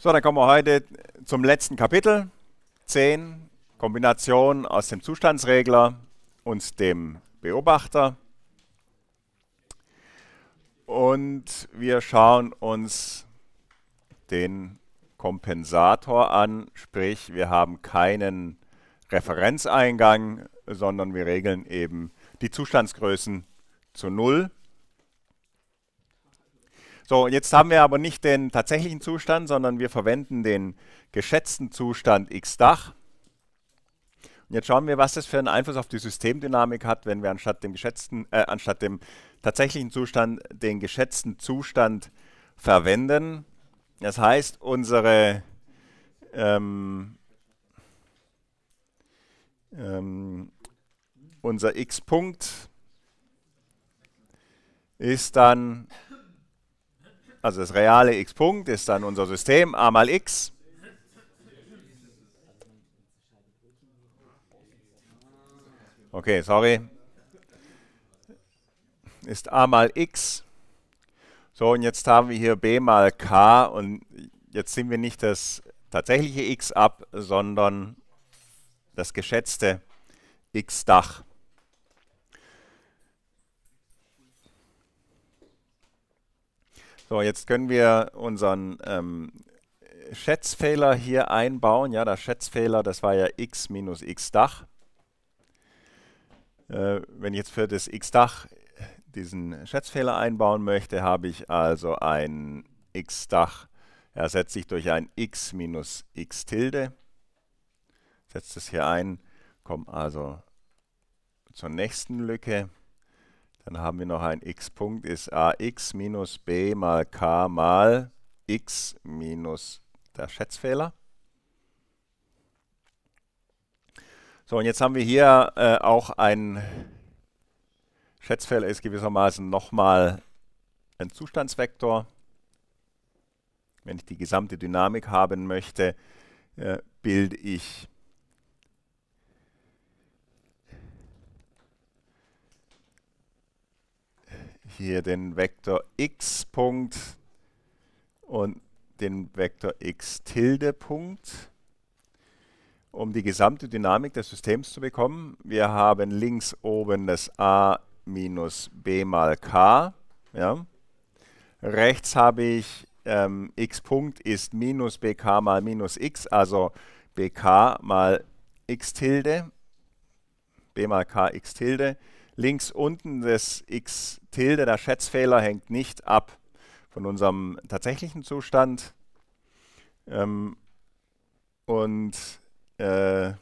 So, dann kommen wir heute zum letzten Kapitel. 10, Kombination aus dem Zustandsregler und dem Beobachter. Und wir schauen uns den Kompensator an, sprich wir haben keinen Referenzeingang, sondern wir regeln eben die Zustandsgrößen zu Null so, jetzt haben wir aber nicht den tatsächlichen Zustand, sondern wir verwenden den geschätzten Zustand x-Dach. Und jetzt schauen wir, was das für einen Einfluss auf die Systemdynamik hat, wenn wir anstatt dem, geschätzten, äh, anstatt dem tatsächlichen Zustand den geschätzten Zustand verwenden. Das heißt, unsere ähm, ähm, unser x-Punkt ist dann also das reale x-Punkt ist dann unser System a mal x. Okay, sorry. Ist a mal x. So, und jetzt haben wir hier b mal k und jetzt ziehen wir nicht das tatsächliche x ab, sondern das geschätzte x-Dach. So, jetzt können wir unseren ähm, Schätzfehler hier einbauen. Ja, der Schätzfehler, das war ja x minus x Dach. Äh, wenn ich jetzt für das x Dach diesen Schätzfehler einbauen möchte, habe ich also ein x Dach ersetzt sich durch ein x minus x Tilde. Setze es hier ein, komme also zur nächsten Lücke. Dann haben wir noch ein x-Punkt, ist ax minus b mal k mal x minus der Schätzfehler. So, und jetzt haben wir hier äh, auch ein Schätzfehler, ist gewissermaßen nochmal ein Zustandsvektor. Wenn ich die gesamte Dynamik haben möchte, äh, bilde ich hier den Vektor x Punkt und den Vektor x Tilde Punkt, um die gesamte Dynamik des Systems zu bekommen. Wir haben links oben das a minus b mal k. Ja. Rechts habe ich ähm, x Punkt ist minus bk mal minus x, also bk mal x Tilde, b mal k x Tilde links unten das x-Tilde, der Schätzfehler, hängt nicht ab von unserem tatsächlichen Zustand. Ähm, und äh,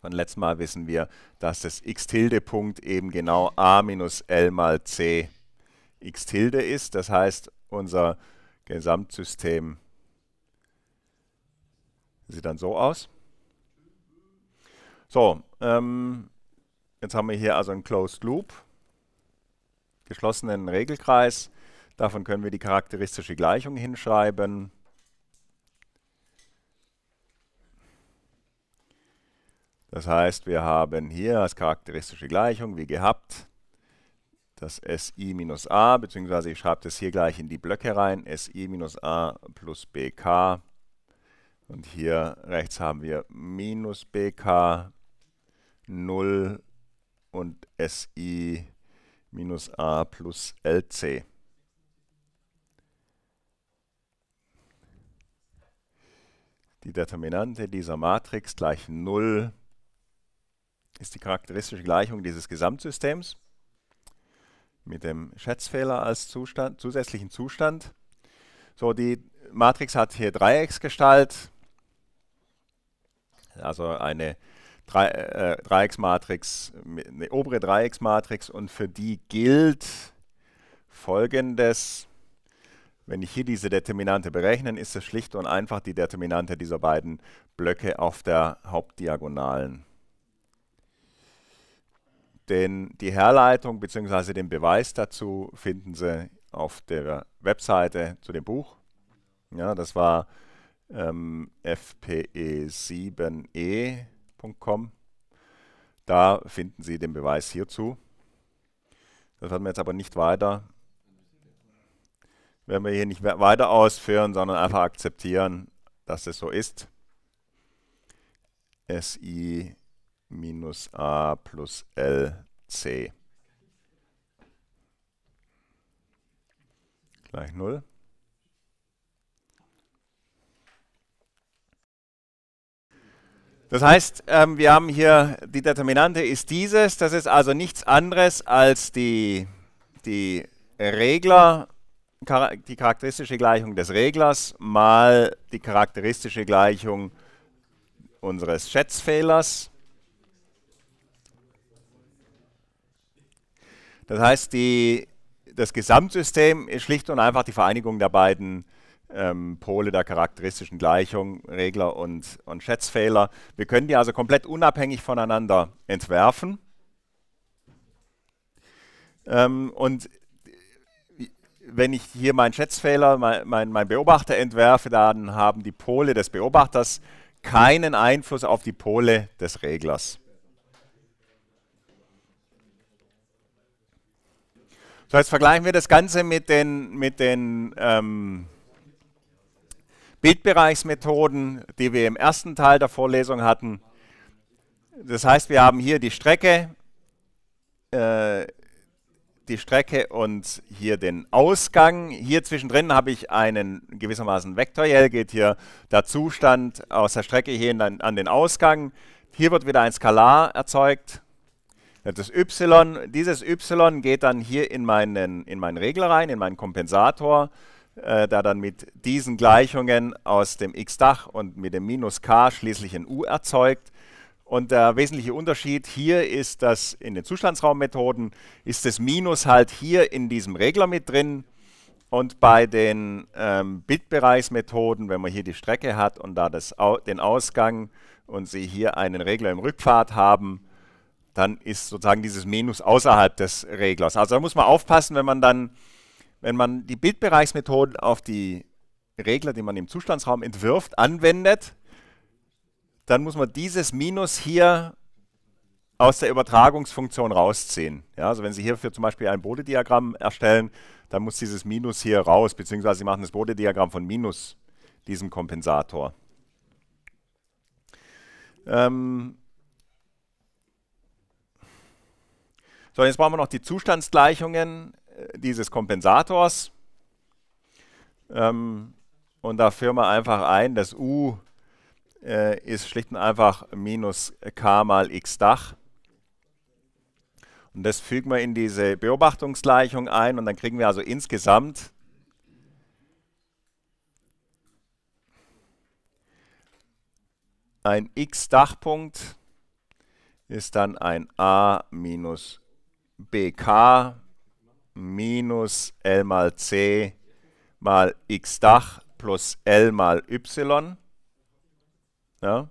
von letztem Mal wissen wir, dass das x-Tilde-Punkt eben genau a minus l mal c x-Tilde ist. Das heißt, unser Gesamtsystem sieht dann so aus. So, ähm, Jetzt haben wir hier also einen Closed Loop, geschlossenen Regelkreis. Davon können wir die charakteristische Gleichung hinschreiben. Das heißt, wir haben hier als charakteristische Gleichung, wie gehabt, das SI minus A, beziehungsweise ich schreibe das hier gleich in die Blöcke rein, SI minus A plus BK. Und hier rechts haben wir minus BK 0 und SI minus A plus LC. Die Determinante dieser Matrix gleich 0 ist die charakteristische Gleichung dieses Gesamtsystems mit dem Schätzfehler als Zustand, zusätzlichen Zustand. So, die Matrix hat hier Dreiecksgestalt, also eine äh, Dreiecksmatrix, eine obere Dreiecksmatrix und für die gilt folgendes. Wenn ich hier diese Determinante berechne, ist es schlicht und einfach die Determinante dieser beiden Blöcke auf der Hauptdiagonalen. Den, die Herleitung bzw. den Beweis dazu finden Sie auf der Webseite zu dem Buch. Ja, das war ähm, FPE 7E www.webseite.com. Da finden Sie den Beweis hierzu. Das werden wir jetzt aber nicht weiter, werden wir hier nicht weiter ausführen, sondern einfach akzeptieren, dass es so ist. SI minus A plus LC. Gleich 0. Das heißt, ähm, wir haben hier die Determinante ist dieses. Das ist also nichts anderes als die, die Regler, die charakteristische Gleichung des Reglers mal die charakteristische Gleichung unseres Schätzfehlers. Das heißt, die, das Gesamtsystem ist schlicht und einfach die Vereinigung der beiden ähm, Pole der charakteristischen Gleichung, Regler und, und Schätzfehler. Wir können die also komplett unabhängig voneinander entwerfen. Ähm, und wenn ich hier meinen Schätzfehler, meinen mein, mein, Beobachter entwerfe, dann haben die Pole des Beobachters keinen Einfluss auf die Pole des Reglers. So, jetzt vergleichen wir das Ganze mit den, mit den ähm, Bildbereichsmethoden, die wir im ersten Teil der Vorlesung hatten. Das heißt, wir haben hier die Strecke, äh, die Strecke und hier den Ausgang. Hier zwischendrin habe ich einen gewissermaßen vektoriell, geht hier der Zustand aus der Strecke hier an, an den Ausgang. Hier wird wieder ein Skalar erzeugt. Das y, dieses y geht dann hier in meinen, in meinen Regler rein, in meinen Kompensator äh, da dann mit diesen Gleichungen aus dem x-Dach und mit dem minus k schließlich ein u erzeugt. Und der wesentliche Unterschied hier ist, dass in den Zustandsraummethoden ist das Minus halt hier in diesem Regler mit drin und bei den ähm, Bitbereichsmethoden, wenn man hier die Strecke hat und da das, au den Ausgang und Sie hier einen Regler im Rückpfad haben, dann ist sozusagen dieses Minus außerhalb des Reglers. Also da muss man aufpassen, wenn man dann wenn man die Bildbereichsmethoden auf die Regler, die man im Zustandsraum entwirft, anwendet, dann muss man dieses Minus hier aus der Übertragungsfunktion rausziehen. Ja, also wenn Sie hierfür zum Beispiel ein Bodediagramm erstellen, dann muss dieses Minus hier raus, beziehungsweise Sie machen das Bodediagramm von Minus diesem Kompensator. Ähm so, jetzt brauchen wir noch die Zustandsgleichungen dieses Kompensators ähm, und da führen wir einfach ein, das U äh, ist schlicht und einfach minus K mal X Dach. Und das fügen wir in diese Beobachtungsgleichung ein und dann kriegen wir also insgesamt ein X-Dachpunkt ist dann ein A minus BK minus L mal C mal x Dach plus L mal Y. Ja?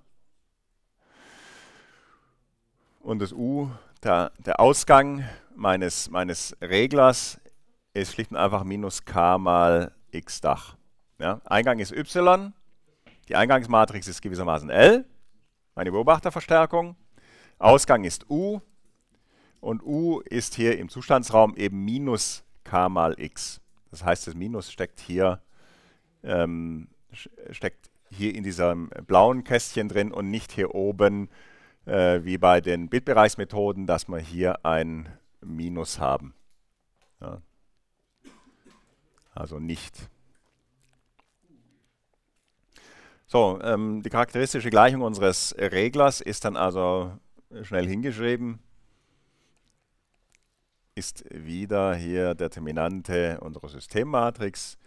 Und das U, der, der Ausgang meines, meines Reglers ist schlicht und einfach minus K mal x Dach. Ja? Eingang ist Y, die Eingangsmatrix ist gewissermaßen L, meine Beobachterverstärkung. Ausgang ist U, und U ist hier im Zustandsraum eben minus k mal x. Das heißt, das Minus steckt hier, ähm, steckt hier in diesem blauen Kästchen drin und nicht hier oben, äh, wie bei den Bitbereichsmethoden, dass wir hier ein Minus haben. Ja. Also nicht. So, ähm, die charakteristische Gleichung unseres Reglers ist dann also schnell hingeschrieben ist wieder hier der Terminante unserer Systemmatrix.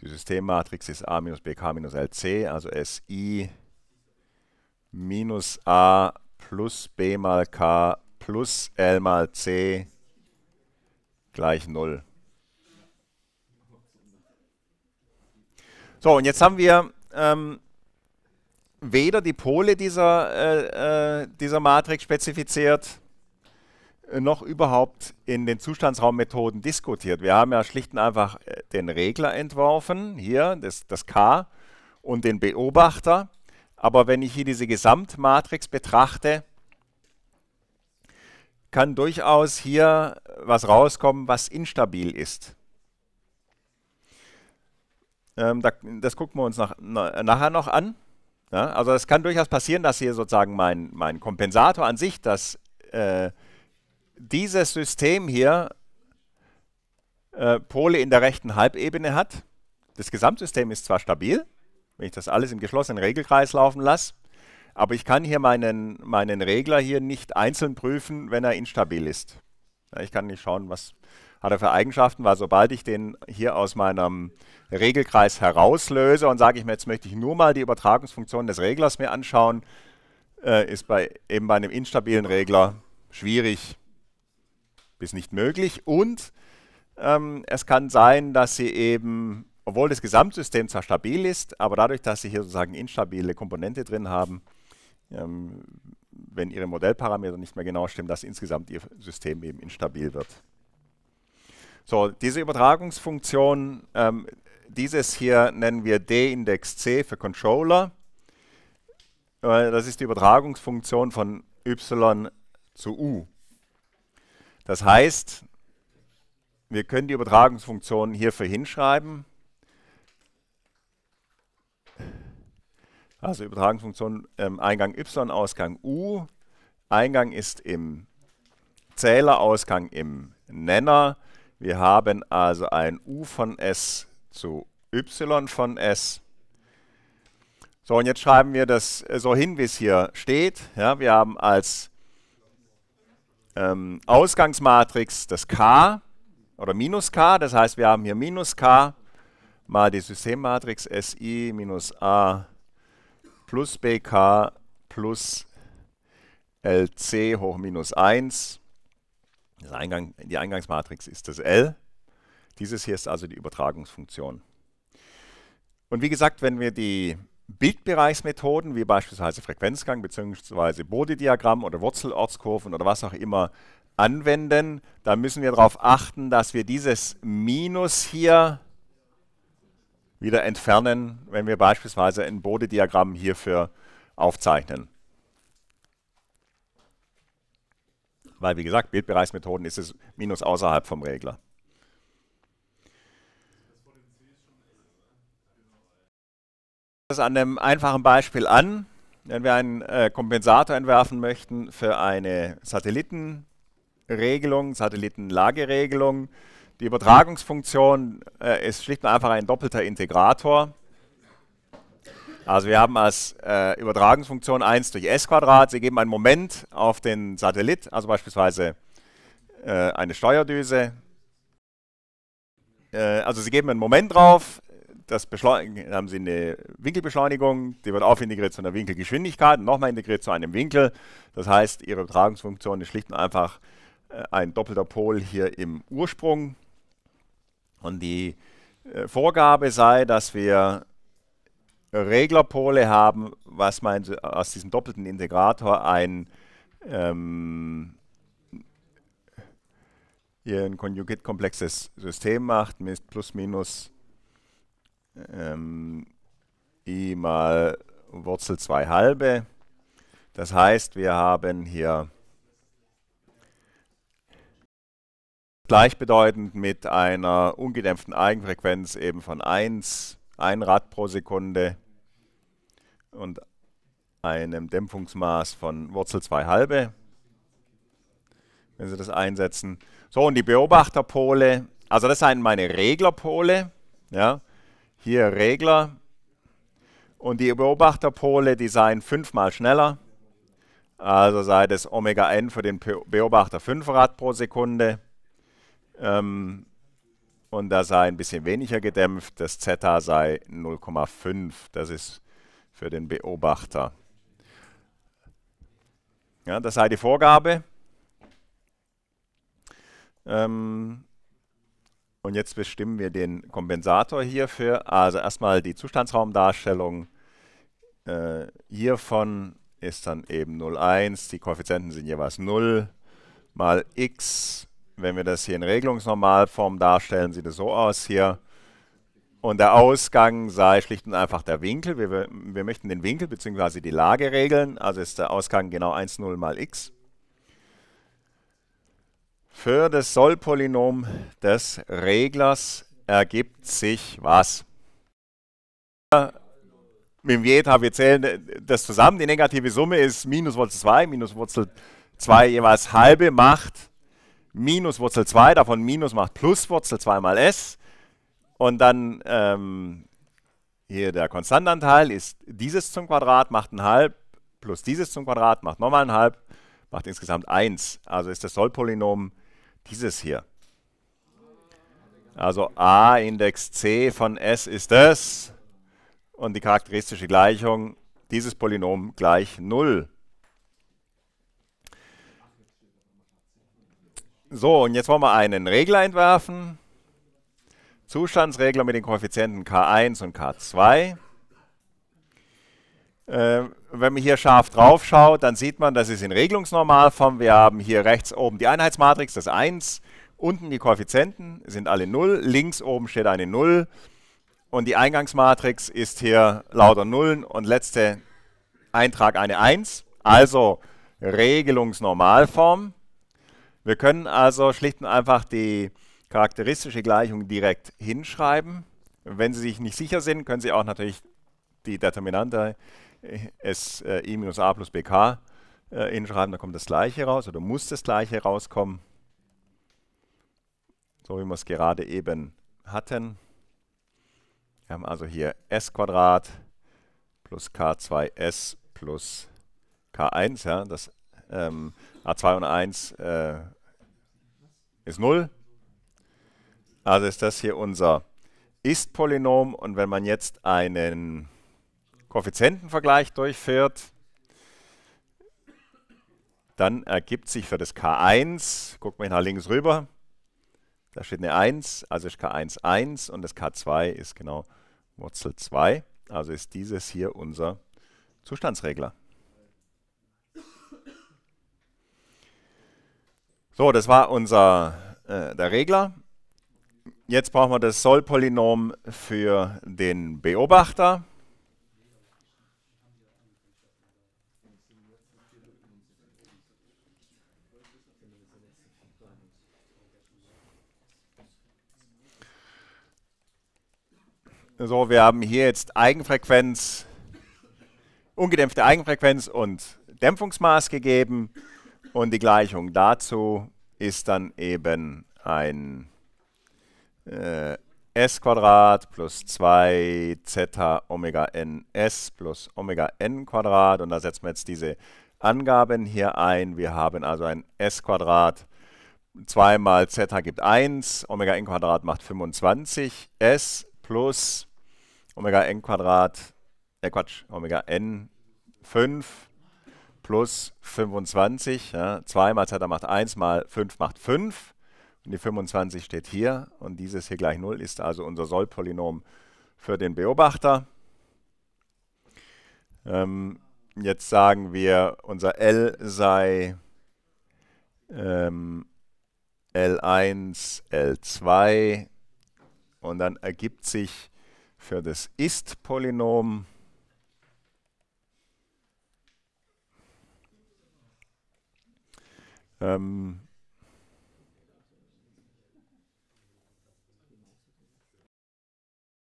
Die Systemmatrix ist A minus BK minus LC, also SI minus A plus B mal K plus L mal C gleich 0. So, und jetzt haben wir ähm, weder die Pole dieser, äh, äh dieser Matrix spezifiziert, äh, noch überhaupt in den Zustandsraummethoden diskutiert. Wir haben ja schlicht und einfach äh, den Regler entworfen, hier das, das K und den Beobachter. Aber wenn ich hier diese Gesamtmatrix betrachte, kann durchaus hier äh, was rauskommen, was instabil ist. Ähm, da, das gucken wir uns nach, na, nachher noch an. Ja, also es kann durchaus passieren, dass hier sozusagen mein, mein Kompensator an sich, das äh, dieses System hier äh, Pole in der rechten Halbebene hat. Das Gesamtsystem ist zwar stabil, wenn ich das alles im geschlossenen Regelkreis laufen lasse, aber ich kann hier meinen, meinen Regler hier nicht einzeln prüfen, wenn er instabil ist. Ja, ich kann nicht schauen, was hat er für Eigenschaften, weil sobald ich den hier aus meinem Regelkreis herauslöse und sage ich mir, jetzt möchte ich nur mal die Übertragungsfunktion des Reglers mir anschauen, äh, ist bei eben bei einem instabilen Regler schwierig, bis nicht möglich. Und ähm, es kann sein, dass sie eben, obwohl das Gesamtsystem zwar stabil ist, aber dadurch, dass sie hier sozusagen instabile Komponente drin haben, ähm, wenn ihre Modellparameter nicht mehr genau stimmen, dass insgesamt ihr System eben instabil wird. So, diese Übertragungsfunktion, ähm, dieses hier nennen wir D-Index C für Controller. Äh, das ist die Übertragungsfunktion von Y zu U. Das heißt, wir können die Übertragungsfunktion hierfür hinschreiben. Also Übertragungsfunktion ähm, Eingang y, Ausgang u. Eingang ist im Zähler, Ausgang im Nenner. Wir haben also ein u von s zu y von s. So, und jetzt schreiben wir das äh, so hin, wie es hier steht. Ja, wir haben als ähm, Ausgangsmatrix das K oder minus K. Das heißt, wir haben hier minus K mal die Systemmatrix SI minus A plus BK plus LC hoch minus 1. Eingang, die Eingangsmatrix ist das L. Dieses hier ist also die Übertragungsfunktion. Und wie gesagt, wenn wir die Bildbereichsmethoden wie beispielsweise Frequenzgang bzw. Bodediagramm oder Wurzelortskurven oder was auch immer anwenden, dann müssen wir darauf achten, dass wir dieses Minus hier wieder entfernen, wenn wir beispielsweise ein Bodediagramm hierfür aufzeichnen. Weil, wie gesagt, Bildbereichsmethoden ist es Minus außerhalb vom Regler. das an einem einfachen Beispiel an. Wenn wir einen äh, Kompensator entwerfen möchten für eine Satellitenregelung, Satellitenlageregelung, die Übertragungsfunktion äh, ist schlicht und einfach ein doppelter Integrator. Also wir haben als äh, Übertragungsfunktion 1 durch s Quadrat. Sie geben einen Moment auf den Satellit, also beispielsweise äh, eine Steuerdüse. Äh, also Sie geben einen Moment drauf, das Beschleunigen, haben Sie eine Winkelbeschleunigung, die wird aufintegriert zu einer Winkelgeschwindigkeit und nochmal integriert zu einem Winkel. Das heißt, Ihre Übertragungsfunktion ist schlicht und einfach äh, ein doppelter Pol hier im Ursprung. Und die äh, Vorgabe sei, dass wir Reglerpole haben, was man aus diesem doppelten Integrator ein ähm, hier ein konjugitkomplexes System macht mit plus minus ähm, i mal Wurzel 2 halbe. Das heißt, wir haben hier gleichbedeutend mit einer ungedämpften Eigenfrequenz eben von 1, 1 Rad pro Sekunde und einem Dämpfungsmaß von Wurzel 2 halbe, wenn Sie das einsetzen. So, und die Beobachterpole, also das seien meine Reglerpole, ja, hier Regler. Und die Beobachterpole, die seien fünfmal schneller. Also sei das Omega n für den Beobachter 5 Rad pro Sekunde. Ähm, und da sei ein bisschen weniger gedämpft. Das Zeta sei 0,5. Das ist für den Beobachter. Ja, das sei die Vorgabe. Ähm, und jetzt bestimmen wir den Kompensator hierfür. Also erstmal die Zustandsraumdarstellung. Äh, hiervon ist dann eben 0,1. Die Koeffizienten sind jeweils 0 mal x. Wenn wir das hier in Regelungsnormalform darstellen, sieht es so aus hier. Und der Ausgang sei schlicht und einfach der Winkel. Wir, wir möchten den Winkel bzw. die Lage regeln. Also ist der Ausgang genau 1,0 mal x. Für das Sollpolynom des Reglers ergibt sich was? Mit dem Jeta, wir zählen das zusammen. Die negative Summe ist minus Wurzel 2, minus Wurzel 2 jeweils halbe macht minus Wurzel 2, davon minus macht plus Wurzel 2 mal s. Und dann ähm, hier der Konstantanteil ist dieses zum Quadrat macht ein halb, plus dieses zum Quadrat macht nochmal ein halb, macht insgesamt 1. Also ist das Sollpolynom dieses hier. Also a Index c von s ist es. Und die charakteristische Gleichung, dieses Polynom gleich 0. So, und jetzt wollen wir einen Regler entwerfen. Zustandsregler mit den Koeffizienten k1 und k2. Ähm, wenn man hier scharf drauf schaut, dann sieht man, das ist in Regelungsnormalform. Wir haben hier rechts oben die Einheitsmatrix, das 1. Unten die Koeffizienten sind alle 0. Links oben steht eine 0. Und die Eingangsmatrix ist hier lauter Nullen und letzte Eintrag eine 1. Also Regelungsnormalform. Wir können also schlicht und einfach die charakteristische Gleichung direkt hinschreiben. Wenn Sie sich nicht sicher sind, können Sie auch natürlich die Determinante S, I äh, e minus A plus BK äh, hinschreiben, dann kommt das gleiche raus oder muss das gleiche rauskommen. So wie wir es gerade eben hatten. Wir haben also hier S Quadrat plus K2S plus K1. Ja, das ähm, A2 und 1 äh, ist 0. Also ist das hier unser Ist-Polynom. Und wenn man jetzt einen Koeffizientenvergleich durchführt, dann ergibt sich für das K1, guck mal nach links rüber, da steht eine 1, also ist K1 1 und das K2 ist genau Wurzel 2. Also ist dieses hier unser Zustandsregler. So, das war unser äh, der Regler. Jetzt brauchen wir das Sollpolynom für den Beobachter. So, wir haben hier jetzt Eigenfrequenz, ungedämpfte Eigenfrequenz und Dämpfungsmaß gegeben. Und die Gleichung dazu ist dann eben ein äh, s Quadrat plus 2 zeta Omega n s plus Omega n Quadrat. Und da setzen wir jetzt diese Angaben hier ein. Wir haben also ein s Quadrat 2 mal zeta gibt 1, Omega n Quadrat macht 25, s plus Omega n Quadrat, äh Quatsch, Omega n 5 plus 25. Ja, 2 mal Zeta macht 1 mal 5 macht 5. Und die 25 steht hier und dieses hier gleich 0 ist also unser Sollpolynom für den Beobachter. Ähm, jetzt sagen wir, unser L sei ähm, L1, L2, und dann ergibt sich für das Ist-Polynom ähm,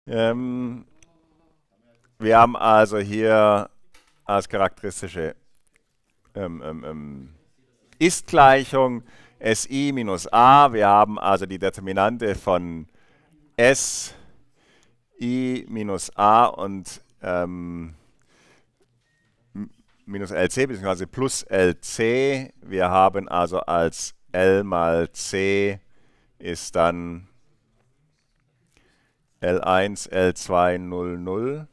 ähm, wir haben also hier als charakteristische ähm, ähm, ähm Ist-Gleichung Si minus a. Wir haben also die Determinante von S, I minus A und ähm, minus LC bzw. plus LC. Wir haben also als L mal C ist dann L1, L2, 0, 0.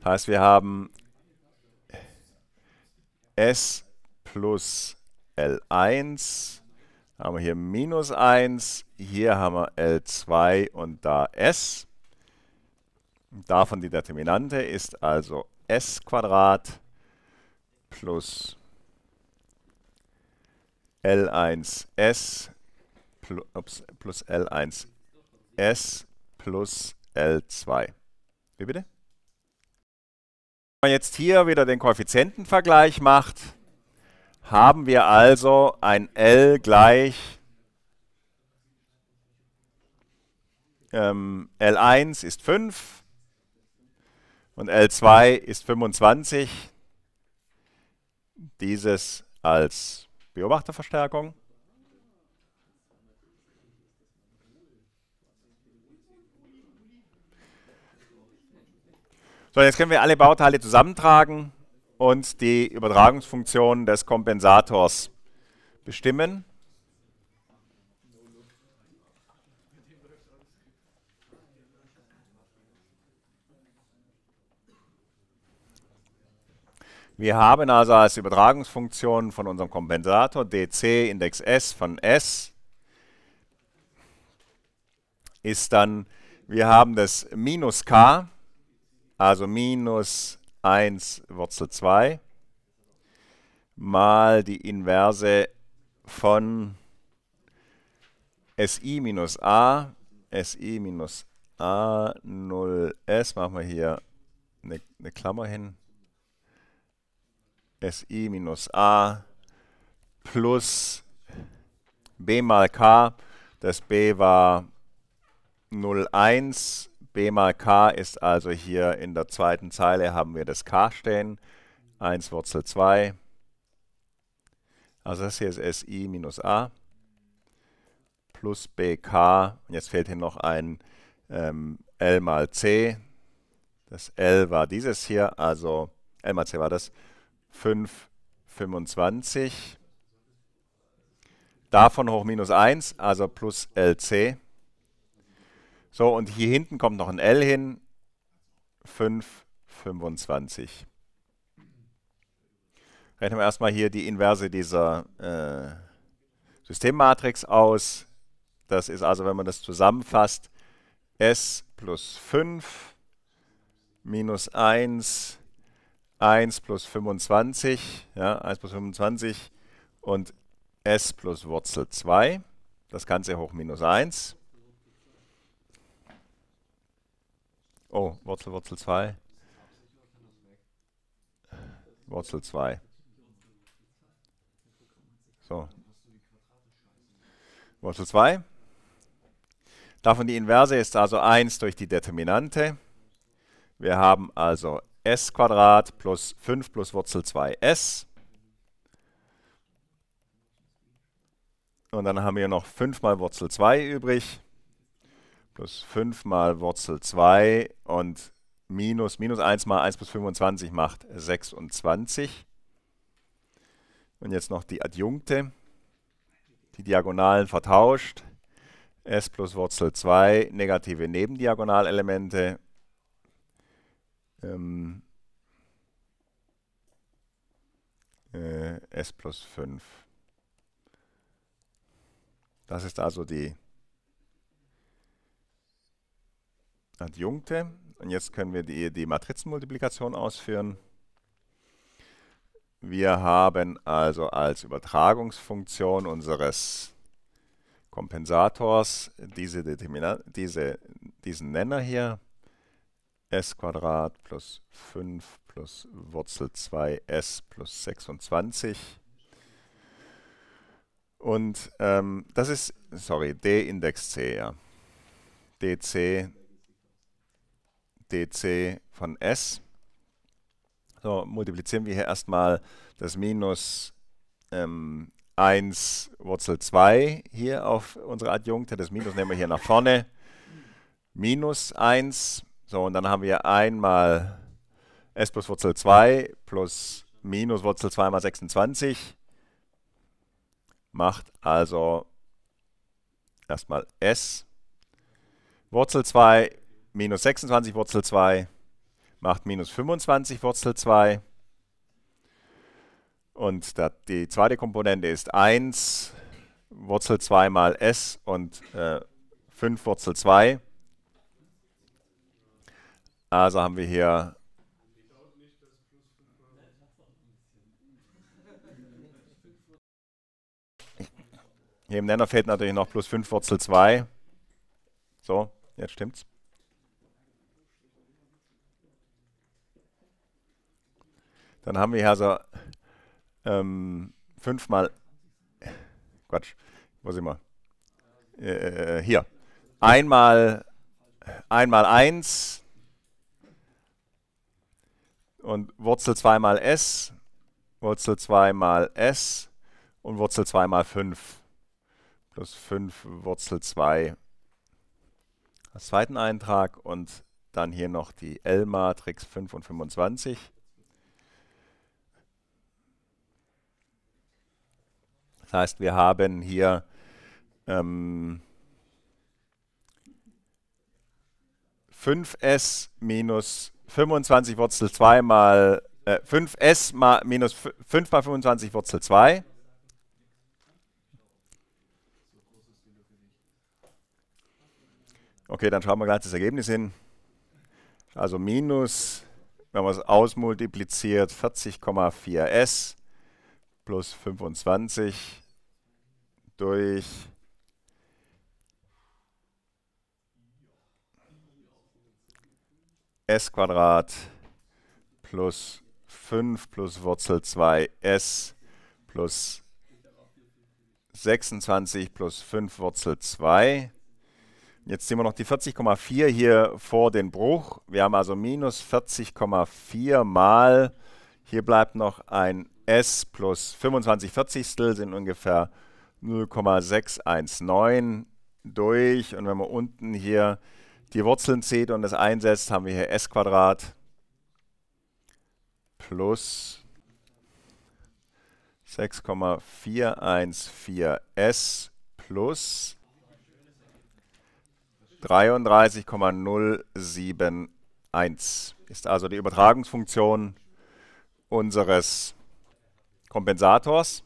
Das heißt, wir haben S plus L1 haben wir hier minus 1, hier haben wir L2 und da S. Davon die Determinante ist also S Quadrat plus L1S plus, ups, plus L1S plus L2. Wie bitte? Wenn man jetzt hier wieder den Koeffizientenvergleich macht, haben wir also ein L gleich ähm, L1 ist 5 und L2 ist 25. Dieses als Beobachterverstärkung. So, jetzt können wir alle Bauteile zusammentragen und die Übertragungsfunktion des Kompensators bestimmen. Wir haben also als Übertragungsfunktion von unserem Kompensator dc Index s von s ist dann, wir haben das minus k, also minus 1 Wurzel 2 mal die Inverse von SI minus A, SI minus A0S, machen wir hier eine, eine Klammer hin, SI minus A plus B mal K, das B war 0,1 B mal K ist also hier in der zweiten Zeile haben wir das K stehen. 1 Wurzel 2. Also das hier ist SI minus A plus BK. Und jetzt fehlt hier noch ein ähm, L mal C. Das L war dieses hier, also L mal C war das. 5, 25. Davon hoch minus 1, also plus LC. So, und hier hinten kommt noch ein L hin. 5, 25. Rechnen wir erstmal hier die Inverse dieser äh, Systemmatrix aus. Das ist also, wenn man das zusammenfasst, S plus 5 minus 1, 1 plus 25, ja, 1 plus 25 und S plus Wurzel 2, das Ganze hoch minus 1. Oh, Wurzel, Wurzel 2. Wurzel 2. So. Wurzel 2. Davon die Inverse ist also 1 durch die Determinante. Wir haben also s Quadrat plus 5 plus Wurzel 2s. Und dann haben wir noch 5 mal Wurzel 2 übrig plus 5 mal Wurzel 2 und minus, minus 1 mal 1 plus 25 macht 26. Und jetzt noch die Adjunkte. Die Diagonalen vertauscht. s plus Wurzel 2, negative Nebendiagonalelemente. Ähm, äh, s plus 5. Das ist also die Adjunkte. Und jetzt können wir die, die Matrizenmultiplikation ausführen. Wir haben also als Übertragungsfunktion unseres Kompensators diese diese, diesen Nenner hier, s plus 5 plus Wurzel 2 s plus 26. Und ähm, das ist, sorry, d Index c, ja. dc dc von s. So, multiplizieren wir hier erstmal das Minus ähm, 1 Wurzel 2 hier auf unsere Adjunkte. Das Minus nehmen wir hier nach vorne. Minus 1. So, und dann haben wir einmal s plus Wurzel 2 plus minus Wurzel 2 mal 26. Macht also erstmal s. Wurzel 2 minus 26 Wurzel 2 macht minus 25 Wurzel 2. Und die zweite Komponente ist 1 Wurzel 2 mal s und äh, 5 Wurzel 2. Also haben wir hier Hier im Nenner fehlt natürlich noch plus 5 Wurzel 2. So, jetzt stimmt's. Dann haben wir also ähm, fünfmal, Quatsch, wo sind wir? Äh, äh hier. Einmal, einmal 1 und Wurzel 2 mal s, Wurzel 2 mal s und Wurzel 2 mal 5. Plus 5 Wurzel 2 als zweiten Eintrag und dann hier noch die L-Matrix 5 und 25. Das heißt, wir haben hier ähm, 5s minus 25 Wurzel 2 mal äh, 5s mal minus 5 mal 25 Wurzel 2. Okay, dann schauen wir gleich das Ergebnis hin. Also minus, wenn man es ausmultipliziert, 40,4s plus 25 durch s Quadrat plus 5 plus Wurzel 2s plus 26 plus 5 Wurzel 2. Jetzt sehen wir noch die 40,4 hier vor den Bruch. Wir haben also minus 40,4 mal, hier bleibt noch ein s plus 25 Vierzigstel sind ungefähr 0,619 durch. Und wenn man unten hier die Wurzeln zieht und das einsetzt, haben wir hier s Quadrat plus 6,414s plus 33,071 ist also die Übertragungsfunktion unseres Kompensators.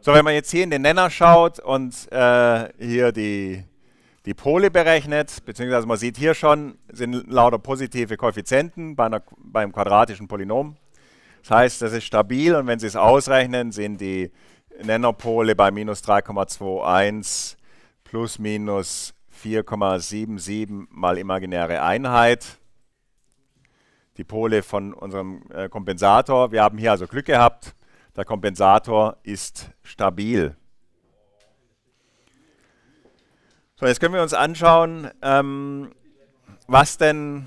So, wenn man jetzt hier in den Nenner schaut und äh, hier die, die Pole berechnet, beziehungsweise man sieht hier schon, sind lauter positive Koeffizienten bei einer, beim quadratischen Polynom. Das heißt, das ist stabil und wenn Sie es ausrechnen, sind die Nennerpole bei minus 3,21 plus minus 4,77 mal imaginäre Einheit die Pole von unserem äh, Kompensator. Wir haben hier also Glück gehabt. Der Kompensator ist stabil. So, jetzt können wir uns anschauen, ähm, was denn,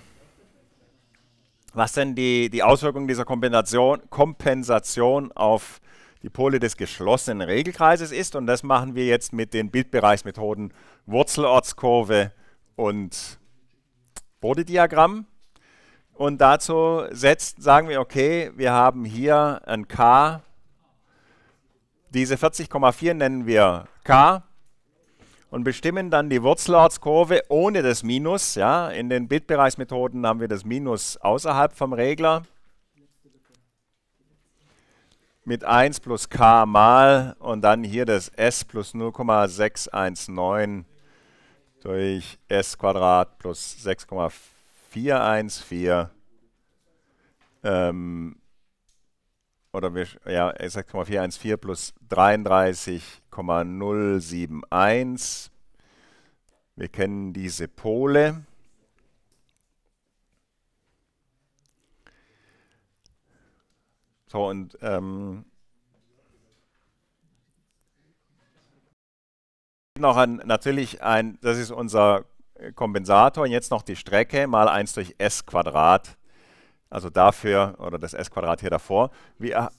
was denn die, die Auswirkungen dieser Kompensation, Kompensation auf die Pole des geschlossenen Regelkreises ist. Und das machen wir jetzt mit den Bildbereichsmethoden Wurzelortskurve und Bodediagramm. Und dazu setzt, sagen wir, okay, wir haben hier ein K. Diese 40,4 nennen wir K und bestimmen dann die Wurzelartskurve ohne das Minus. Ja? In den Bitbereichsmethoden haben wir das Minus außerhalb vom Regler mit 1 plus k mal und dann hier das s plus 0,619 durch s Quadrat plus 6,4 414 ähm, oder wir, ja, 6,414 plus 33,071. Wir kennen diese Pole. So, und ähm, noch ein, natürlich ein, das ist unser Kompensator jetzt noch die Strecke mal 1 durch s Quadrat. Also dafür, oder das s Quadrat hier davor. Wie, ah,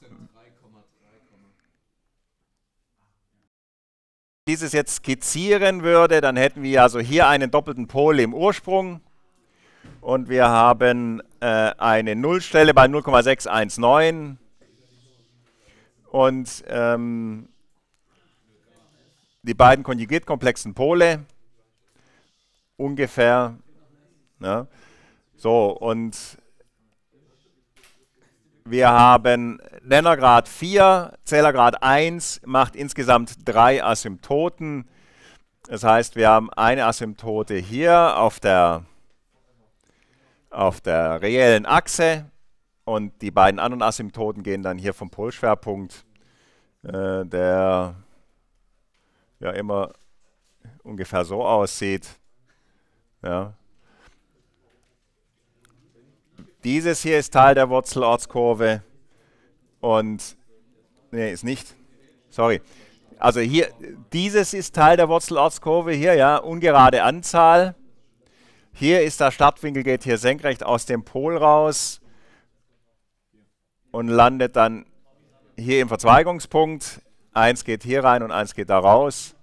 dieses jetzt skizzieren würde, dann hätten wir also hier einen doppelten Pol im Ursprung und wir haben äh, eine Nullstelle bei 0,619 und ähm, die beiden konjugiert komplexen Pole ungefähr. Ne? So, und wir haben Nennergrad 4, Zählergrad 1 macht insgesamt drei Asymptoten. Das heißt, wir haben eine Asymptote hier auf der, auf der reellen Achse und die beiden anderen Asymptoten gehen dann hier vom Polschwerpunkt, äh, der ja immer ungefähr so aussieht. Ja. Dieses hier ist Teil der Wurzelortskurve und nee, ist nicht. Sorry. Also hier, dieses ist Teil der Wurzelortskurve hier, ja, ungerade Anzahl. Hier ist der Startwinkel, geht hier senkrecht aus dem Pol raus und landet dann hier im Verzweigungspunkt. Eins geht hier rein und eins geht da raus.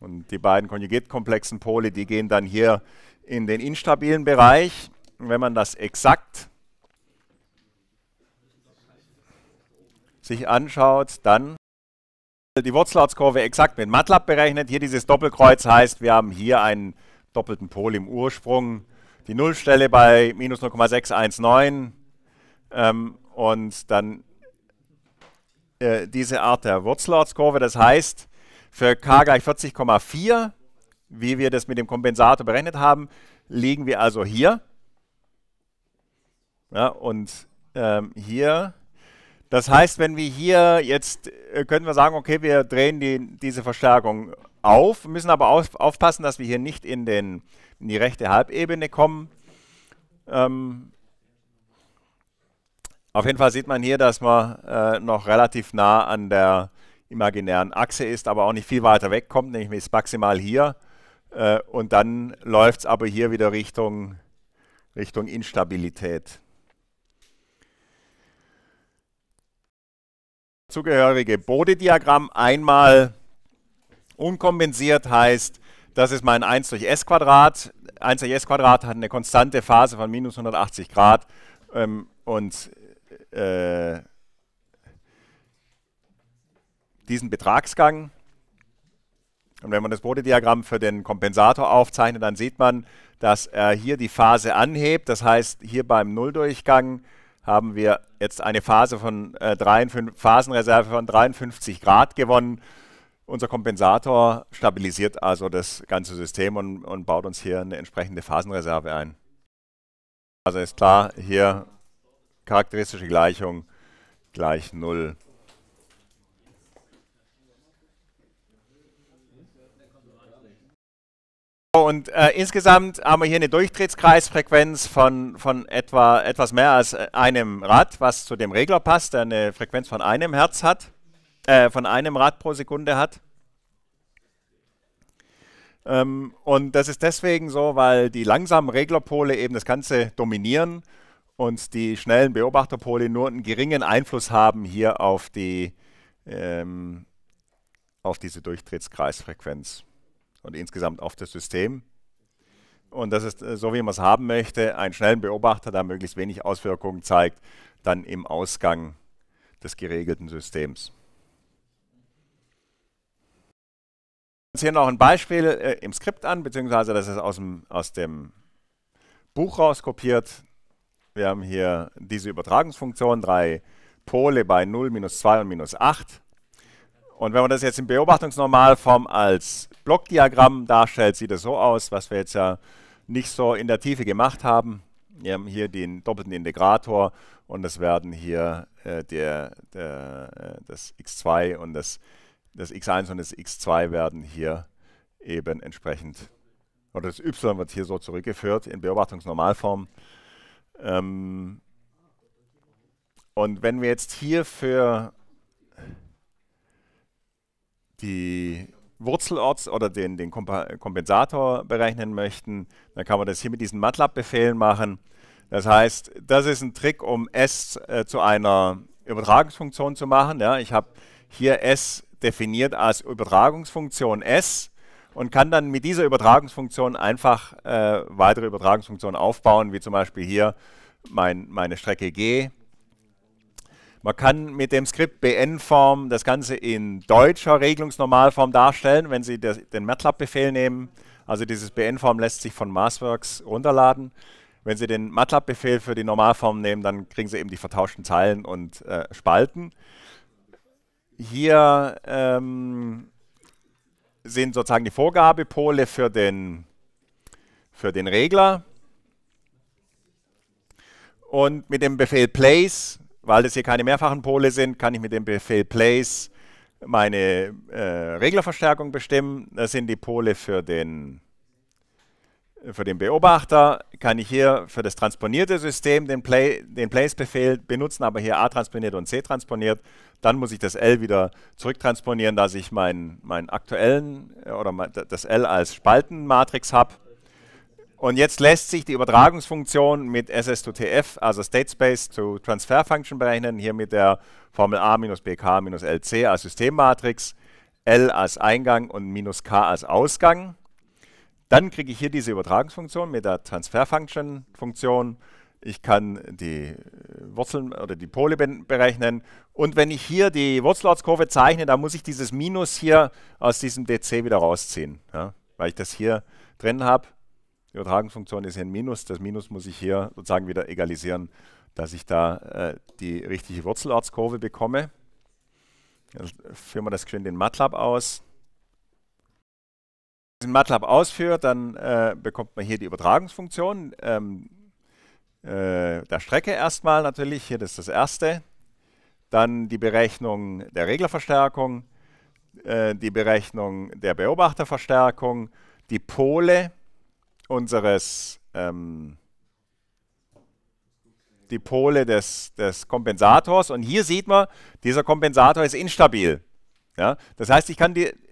Und die beiden konjugatkomplexen Pole, die gehen dann hier in den instabilen Bereich. Und wenn man das exakt sich anschaut, dann die Wurzelartskurve exakt mit MATLAB berechnet. Hier dieses Doppelkreuz heißt, wir haben hier einen doppelten Pol im Ursprung. Die Nullstelle bei minus 0,619 ähm, und dann äh, diese Art der Wurzelartskurve. Das heißt, für k gleich 40,4, wie wir das mit dem Kompensator berechnet haben, liegen wir also hier. Ja, und ähm, hier. Das heißt, wenn wir hier jetzt, äh, können wir sagen, okay, wir drehen die, diese Verstärkung auf, müssen aber auf, aufpassen, dass wir hier nicht in, den, in die rechte Halbebene kommen. Ähm, auf jeden Fall sieht man hier, dass wir äh, noch relativ nah an der imaginären Achse ist, aber auch nicht viel weiter wegkommt, nämlich bis maximal hier. Äh, und dann läuft es aber hier wieder Richtung, Richtung Instabilität. Zugehörige Bode-Diagramm einmal unkompensiert heißt, das ist mein 1 durch s Quadrat. 1 durch s Quadrat hat eine konstante Phase von minus 180 Grad ähm, und äh, diesen Betragsgang. Und wenn man das Bode-Diagramm für den Kompensator aufzeichnet, dann sieht man, dass er hier die Phase anhebt. Das heißt, hier beim Nulldurchgang haben wir jetzt eine Phase von, äh, 53, Phasenreserve von 53 Grad gewonnen. Unser Kompensator stabilisiert also das ganze System und, und baut uns hier eine entsprechende Phasenreserve ein. Also ist klar, hier charakteristische Gleichung gleich 0. Und äh, insgesamt haben wir hier eine Durchtrittskreisfrequenz von, von etwa etwas mehr als äh, einem Rad, was zu dem Regler passt, der eine Frequenz von einem Herz hat, äh, von einem Rad pro Sekunde hat. Ähm, und das ist deswegen so, weil die langsamen Reglerpole eben das Ganze dominieren und die schnellen Beobachterpole nur einen geringen Einfluss haben hier auf die ähm, auf diese Durchtrittskreisfrequenz und insgesamt auf das System. Und das ist, äh, so wie man es haben möchte, einen schnellen Beobachter, der möglichst wenig Auswirkungen zeigt, dann im Ausgang des geregelten Systems. uns hier noch ein Beispiel äh, im Skript an, beziehungsweise das ist aus dem, aus dem Buch rauskopiert. Wir haben hier diese Übertragungsfunktion, drei Pole bei 0, minus 2 und minus 8. Und wenn man das jetzt in Beobachtungsnormalform als Blockdiagramm darstellt, sieht es so aus, was wir jetzt ja nicht so in der Tiefe gemacht haben. Wir haben hier den doppelten Integrator und das werden hier äh, der, der, äh, das x2 und das, das x1 und das x2 werden hier eben entsprechend, oder das y wird hier so zurückgeführt in Beobachtungsnormalform. Ähm, und wenn wir jetzt hier für die Wurzelorts oder den, den Kompensator berechnen möchten, dann kann man das hier mit diesen MATLAB-Befehlen machen. Das heißt, das ist ein Trick, um S äh, zu einer Übertragungsfunktion zu machen. Ja, ich habe hier S definiert als Übertragungsfunktion S und kann dann mit dieser Übertragungsfunktion einfach äh, weitere Übertragungsfunktionen aufbauen, wie zum Beispiel hier mein, meine Strecke G man kann mit dem Skript BN-Form das Ganze in deutscher Regelungsnormalform darstellen, wenn Sie das, den MATLAB-Befehl nehmen. Also dieses BN-Form lässt sich von Maßworks runterladen. Wenn Sie den MATLAB-Befehl für die Normalform nehmen, dann kriegen Sie eben die vertauschten Zeilen und äh, Spalten. Hier ähm, sind sozusagen die Vorgabepole für den, für den Regler. Und mit dem Befehl place weil das hier keine mehrfachen Pole sind, kann ich mit dem Befehl place meine äh, Reglerverstärkung bestimmen. Das sind die Pole für den, für den Beobachter. Kann ich hier für das transponierte System den, Play, den Place-Befehl benutzen, aber hier A transponiert und C transponiert. Dann muss ich das L wieder zurücktransponieren, dass ich meinen äh, mein aktuellen oder das L als Spaltenmatrix habe. Und jetzt lässt sich die Übertragungsfunktion mit SS2TF, also State Space to Transfer Function berechnen, hier mit der Formel A-BK-LC als Systemmatrix, L als Eingang und minus K als Ausgang. Dann kriege ich hier diese Übertragungsfunktion mit der Transfer Function Funktion. Ich kann die äh, Wurzeln oder die Pole berechnen. Und wenn ich hier die Wurzelortskurve zeichne, dann muss ich dieses Minus hier aus diesem DC wieder rausziehen, ja, weil ich das hier drin habe. Übertragungsfunktion ist hier ein Minus. Das Minus muss ich hier sozusagen wieder egalisieren, dass ich da äh, die richtige Wurzelortskurve bekomme. Dann führen wir das geschwind in MATLAB aus. Wenn man MATLAB ausführt, dann äh, bekommt man hier die Übertragungsfunktion ähm, äh, der Strecke erstmal natürlich. Hier das ist das erste. Dann die Berechnung der Reglerverstärkung, äh, die Berechnung der Beobachterverstärkung, die Pole, unseres ähm, die Pole des, des Kompensators. Und hier sieht man, dieser Kompensator ist instabil. Ja, das heißt, ich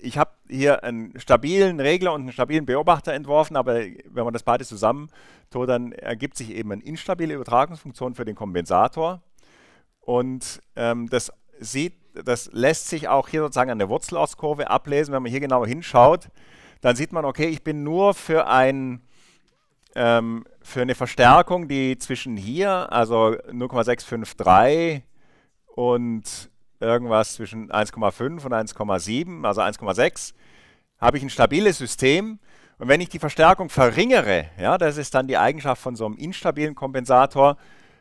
ich habe hier einen stabilen Regler und einen stabilen Beobachter entworfen, aber wenn man das beides zusammentut, dann ergibt sich eben eine instabile Übertragungsfunktion für den Kompensator. Und ähm, das sieht, das lässt sich auch hier sozusagen an der Wurzelortskurve ablesen, wenn man hier genau hinschaut dann sieht man, okay, ich bin nur für ein ähm, für eine Verstärkung, die zwischen hier, also 0,653 und irgendwas zwischen 1,5 und 1,7, also 1,6, habe ich ein stabiles System. Und wenn ich die Verstärkung verringere, ja, das ist dann die Eigenschaft von so einem instabilen Kompensator,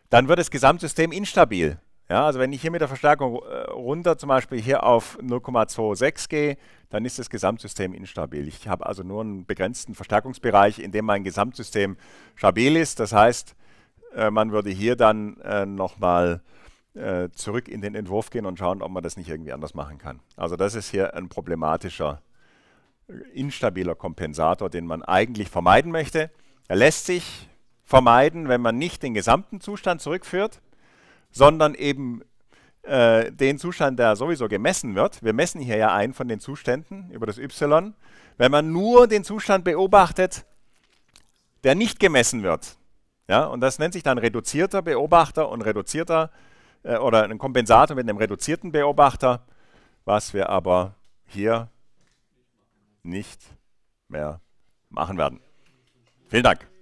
dann wird das Gesamtsystem instabil. Ja, also wenn ich hier mit der Verstärkung äh, runter zum Beispiel hier auf 0,26 gehe, dann ist das Gesamtsystem instabil. Ich habe also nur einen begrenzten Verstärkungsbereich, in dem mein Gesamtsystem stabil ist. Das heißt, äh, man würde hier dann äh, nochmal zurück in den Entwurf gehen und schauen, ob man das nicht irgendwie anders machen kann. Also das ist hier ein problematischer, instabiler Kompensator, den man eigentlich vermeiden möchte. Er lässt sich vermeiden, wenn man nicht den gesamten Zustand zurückführt, sondern eben äh, den Zustand, der sowieso gemessen wird. Wir messen hier ja einen von den Zuständen über das Y. Wenn man nur den Zustand beobachtet, der nicht gemessen wird, ja, und das nennt sich dann reduzierter Beobachter und reduzierter äh, oder ein Kompensator mit einem reduzierten Beobachter, was wir aber hier nicht mehr machen werden. Vielen Dank.